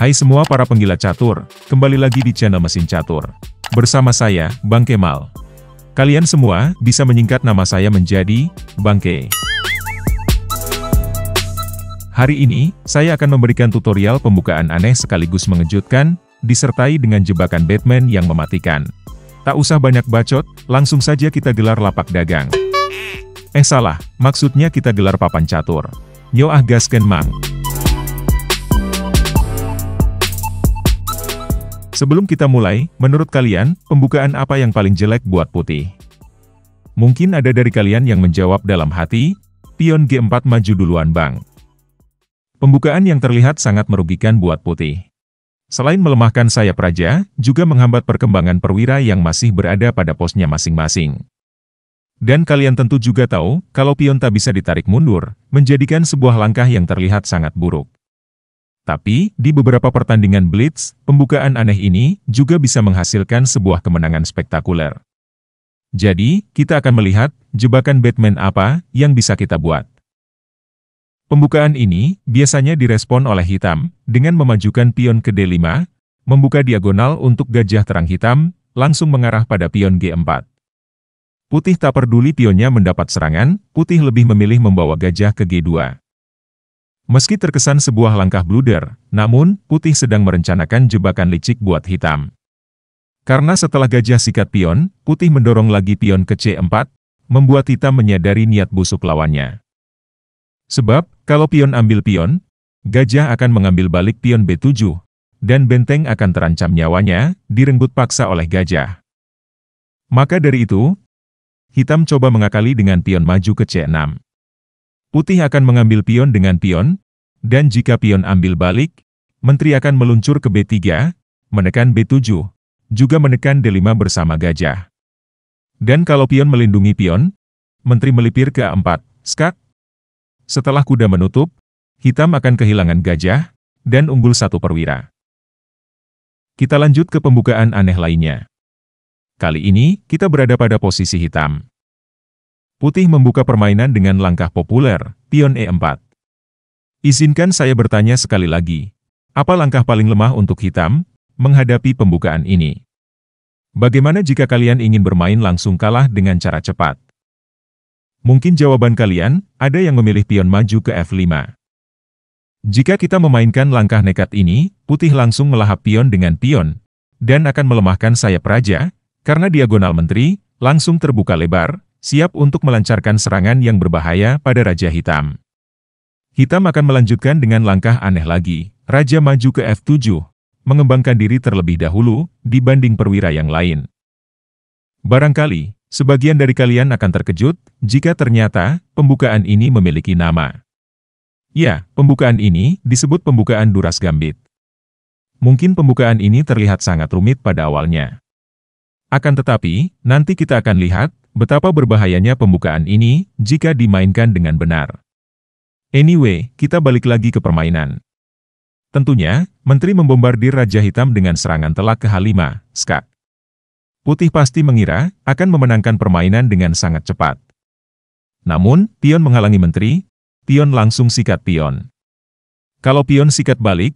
Hai semua para penggila catur, kembali lagi di channel Mesin Catur. Bersama saya, Bang Kemal. Kalian semua bisa menyingkat nama saya menjadi Bang K. Hari ini, saya akan memberikan tutorial pembukaan aneh sekaligus mengejutkan, disertai dengan jebakan Batman yang mematikan. Tak usah banyak bacot, langsung saja kita gelar lapak dagang. Eh salah, maksudnya kita gelar papan catur. ah gasken mang. Sebelum kita mulai, menurut kalian, pembukaan apa yang paling jelek buat putih? Mungkin ada dari kalian yang menjawab dalam hati, pion G4 maju duluan bang. Pembukaan yang terlihat sangat merugikan buat putih. Selain melemahkan sayap raja, juga menghambat perkembangan perwira yang masih berada pada posnya masing-masing. Dan kalian tentu juga tahu, kalau pion tak bisa ditarik mundur, menjadikan sebuah langkah yang terlihat sangat buruk. Tapi, di beberapa pertandingan blitz, pembukaan aneh ini juga bisa menghasilkan sebuah kemenangan spektakuler. Jadi, kita akan melihat jebakan Batman apa yang bisa kita buat. Pembukaan ini biasanya direspon oleh hitam dengan memajukan pion ke D5, membuka diagonal untuk gajah terang hitam, langsung mengarah pada pion G4. Putih tak peduli pionnya mendapat serangan, putih lebih memilih membawa gajah ke G2. Meski terkesan sebuah langkah bluder, namun, putih sedang merencanakan jebakan licik buat hitam. Karena setelah gajah sikat pion, putih mendorong lagi pion ke C4, membuat hitam menyadari niat busuk lawannya. Sebab, kalau pion ambil pion, gajah akan mengambil balik pion B7, dan benteng akan terancam nyawanya, direnggut paksa oleh gajah. Maka dari itu, hitam coba mengakali dengan pion maju ke C6. Putih akan mengambil pion dengan pion, dan jika pion ambil balik, menteri akan meluncur ke B3, menekan B7, juga menekan D5 bersama gajah. Dan kalau pion melindungi pion, menteri melipir ke A4, skak. Setelah kuda menutup, hitam akan kehilangan gajah, dan unggul satu perwira. Kita lanjut ke pembukaan aneh lainnya. Kali ini, kita berada pada posisi hitam. Putih membuka permainan dengan langkah populer, pion E4. Izinkan saya bertanya sekali lagi, apa langkah paling lemah untuk hitam menghadapi pembukaan ini? Bagaimana jika kalian ingin bermain langsung kalah dengan cara cepat? Mungkin jawaban kalian, ada yang memilih pion maju ke F5. Jika kita memainkan langkah nekat ini, putih langsung melahap pion dengan pion, dan akan melemahkan sayap raja, karena diagonal menteri, langsung terbuka lebar, siap untuk melancarkan serangan yang berbahaya pada Raja Hitam. Hitam akan melanjutkan dengan langkah aneh lagi, Raja maju ke F7, mengembangkan diri terlebih dahulu dibanding perwira yang lain. Barangkali, sebagian dari kalian akan terkejut jika ternyata pembukaan ini memiliki nama. Ya, pembukaan ini disebut pembukaan Duras Gambit. Mungkin pembukaan ini terlihat sangat rumit pada awalnya. Akan tetapi, nanti kita akan lihat Betapa berbahayanya pembukaan ini jika dimainkan dengan benar. Anyway, kita balik lagi ke permainan. Tentunya, Menteri membombardir Raja Hitam dengan serangan telak ke H5, Skak. Putih pasti mengira akan memenangkan permainan dengan sangat cepat. Namun, pion menghalangi Menteri, pion langsung sikat pion. Kalau pion sikat balik,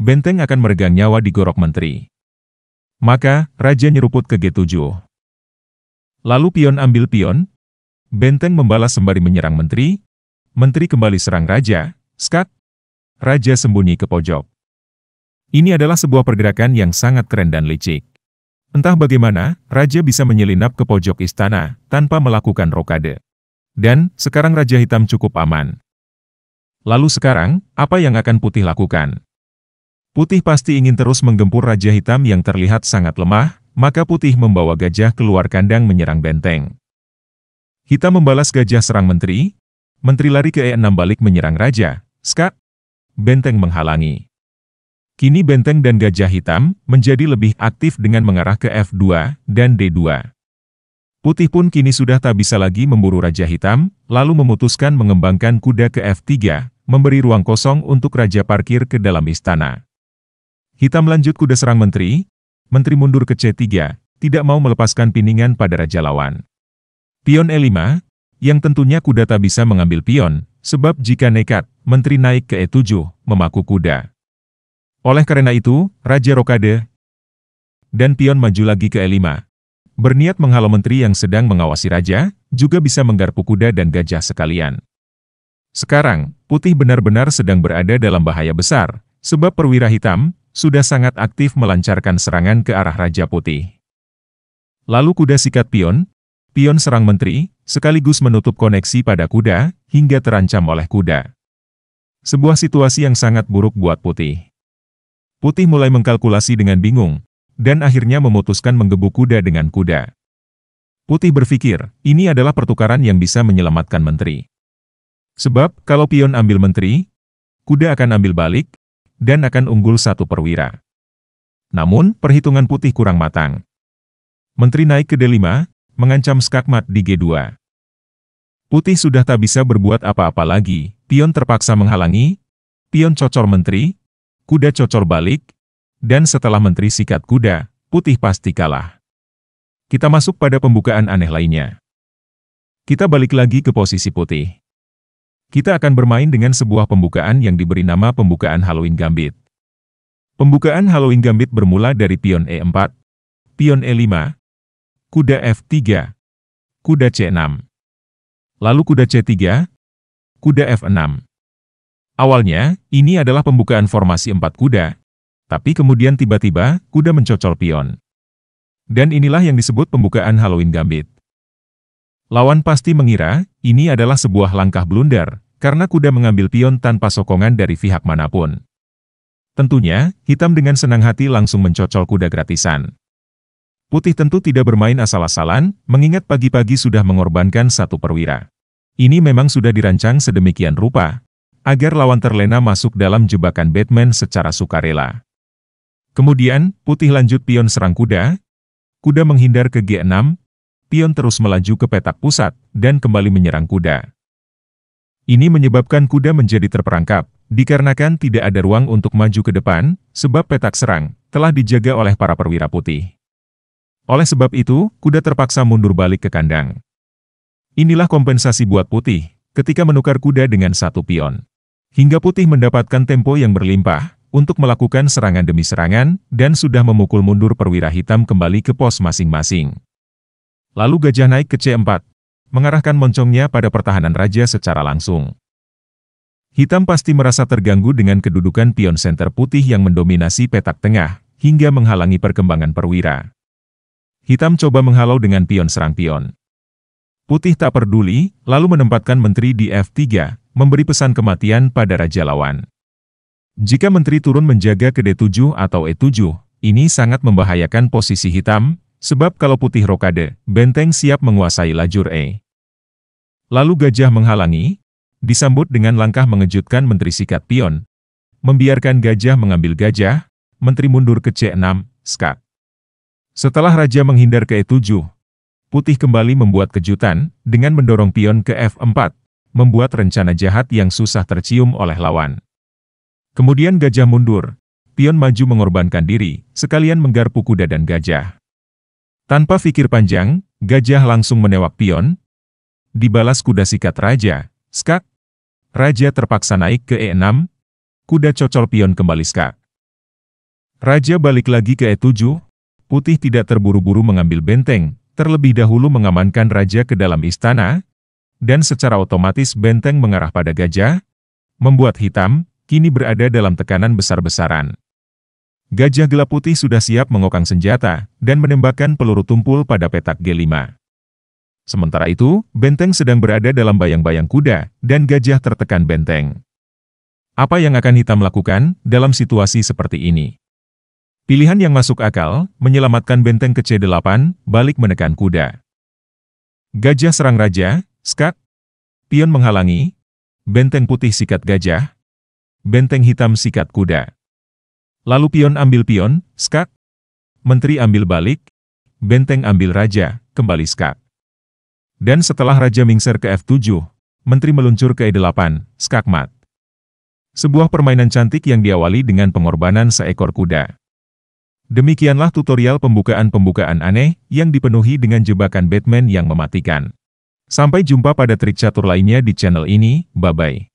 benteng akan meregang nyawa di gorok Menteri. Maka, Raja nyeruput ke G7. Lalu pion ambil pion. Benteng membalas sembari menyerang menteri. Menteri kembali serang raja. Skat. Raja sembunyi ke pojok. Ini adalah sebuah pergerakan yang sangat keren dan licik. Entah bagaimana, raja bisa menyelinap ke pojok istana tanpa melakukan rokade. Dan, sekarang Raja Hitam cukup aman. Lalu sekarang, apa yang akan Putih lakukan? Putih pasti ingin terus menggempur Raja Hitam yang terlihat sangat lemah, maka putih membawa gajah keluar kandang menyerang benteng. Hitam membalas gajah serang menteri, menteri lari ke E6 balik menyerang raja, skat, benteng menghalangi. Kini benteng dan gajah hitam menjadi lebih aktif dengan mengarah ke F2 dan D2. Putih pun kini sudah tak bisa lagi memburu Raja Hitam, lalu memutuskan mengembangkan kuda ke F3, memberi ruang kosong untuk Raja parkir ke dalam istana. Hitam lanjut kuda serang menteri, Menteri mundur ke C3, tidak mau melepaskan piningan pada Raja lawan. Pion E5, yang tentunya kuda tak bisa mengambil pion, sebab jika nekat, Menteri naik ke E7, memaku kuda. Oleh karena itu, Raja Rokade dan pion maju lagi ke E5. Berniat menghalau Menteri yang sedang mengawasi Raja, juga bisa menggarpu kuda dan gajah sekalian. Sekarang, putih benar-benar sedang berada dalam bahaya besar, sebab perwira hitam, sudah sangat aktif melancarkan serangan ke arah Raja Putih. Lalu kuda sikat pion, pion serang menteri, sekaligus menutup koneksi pada kuda, hingga terancam oleh kuda. Sebuah situasi yang sangat buruk buat Putih. Putih mulai mengkalkulasi dengan bingung, dan akhirnya memutuskan menggebu kuda dengan kuda. Putih berpikir, ini adalah pertukaran yang bisa menyelamatkan menteri. Sebab, kalau pion ambil menteri, kuda akan ambil balik, dan akan unggul satu perwira. Namun, perhitungan putih kurang matang. Menteri naik ke D5, mengancam skakmat di G2. Putih sudah tak bisa berbuat apa-apa lagi, pion terpaksa menghalangi, pion cocor menteri, kuda cocor balik, dan setelah menteri sikat kuda, putih pasti kalah. Kita masuk pada pembukaan aneh lainnya. Kita balik lagi ke posisi putih. Kita akan bermain dengan sebuah pembukaan yang diberi nama pembukaan Halloween Gambit. Pembukaan Halloween Gambit bermula dari pion E4, pion E5, kuda F3, kuda C6, lalu kuda C3, kuda F6. Awalnya, ini adalah pembukaan formasi empat kuda, tapi kemudian tiba-tiba, kuda mencocol pion. Dan inilah yang disebut pembukaan Halloween Gambit. Lawan pasti mengira, ini adalah sebuah langkah blunder, karena kuda mengambil pion tanpa sokongan dari pihak manapun. Tentunya, hitam dengan senang hati langsung mencocol kuda gratisan. Putih tentu tidak bermain asal-asalan, mengingat pagi-pagi sudah mengorbankan satu perwira. Ini memang sudah dirancang sedemikian rupa, agar lawan terlena masuk dalam jebakan Batman secara sukarela. Kemudian, putih lanjut pion serang kuda. Kuda menghindar ke G6, pion terus melaju ke petak pusat, dan kembali menyerang kuda. Ini menyebabkan kuda menjadi terperangkap, dikarenakan tidak ada ruang untuk maju ke depan, sebab petak serang telah dijaga oleh para perwira putih. Oleh sebab itu, kuda terpaksa mundur balik ke kandang. Inilah kompensasi buat putih, ketika menukar kuda dengan satu pion. Hingga putih mendapatkan tempo yang berlimpah, untuk melakukan serangan demi serangan, dan sudah memukul mundur perwira hitam kembali ke pos masing-masing. Lalu gajah naik ke C4, mengarahkan moncongnya pada pertahanan raja secara langsung. Hitam pasti merasa terganggu dengan kedudukan pion center putih yang mendominasi petak tengah, hingga menghalangi perkembangan perwira. Hitam coba menghalau dengan pion serang pion. Putih tak peduli, lalu menempatkan menteri di F3, memberi pesan kematian pada raja lawan. Jika menteri turun menjaga ke D7 atau E7, ini sangat membahayakan posisi hitam, Sebab kalau putih rokade, benteng siap menguasai lajur E. Lalu gajah menghalangi, disambut dengan langkah mengejutkan menteri sikat pion. Membiarkan gajah mengambil gajah, menteri mundur ke C6, skak. Setelah raja menghindar ke E7, putih kembali membuat kejutan dengan mendorong pion ke F4, membuat rencana jahat yang susah tercium oleh lawan. Kemudian gajah mundur, pion maju mengorbankan diri, sekalian menggarpu kuda dan gajah. Tanpa pikir panjang, gajah langsung menewak pion. Dibalas kuda sikat raja, skak. Raja terpaksa naik ke E6. Kuda cocol pion kembali skak. Raja balik lagi ke E7. Putih tidak terburu-buru mengambil benteng, terlebih dahulu mengamankan raja ke dalam istana, dan secara otomatis benteng mengarah pada gajah, membuat hitam, kini berada dalam tekanan besar-besaran. Gajah gelap putih sudah siap mengokang senjata dan menembakkan peluru tumpul pada petak G5. Sementara itu, benteng sedang berada dalam bayang-bayang kuda, dan gajah tertekan benteng. Apa yang akan hitam lakukan dalam situasi seperti ini? Pilihan yang masuk akal, menyelamatkan benteng ke C8, balik menekan kuda. Gajah serang raja, skak. Pion menghalangi. Benteng putih sikat gajah. Benteng hitam sikat kuda. Lalu pion ambil pion, skak. Menteri ambil balik, benteng ambil raja, kembali skak. Dan setelah raja mingser ke F7, menteri meluncur ke E8, skak mat. Sebuah permainan cantik yang diawali dengan pengorbanan seekor kuda. Demikianlah tutorial pembukaan-pembukaan aneh yang dipenuhi dengan jebakan Batman yang mematikan. Sampai jumpa pada trik catur lainnya di channel ini, bye-bye.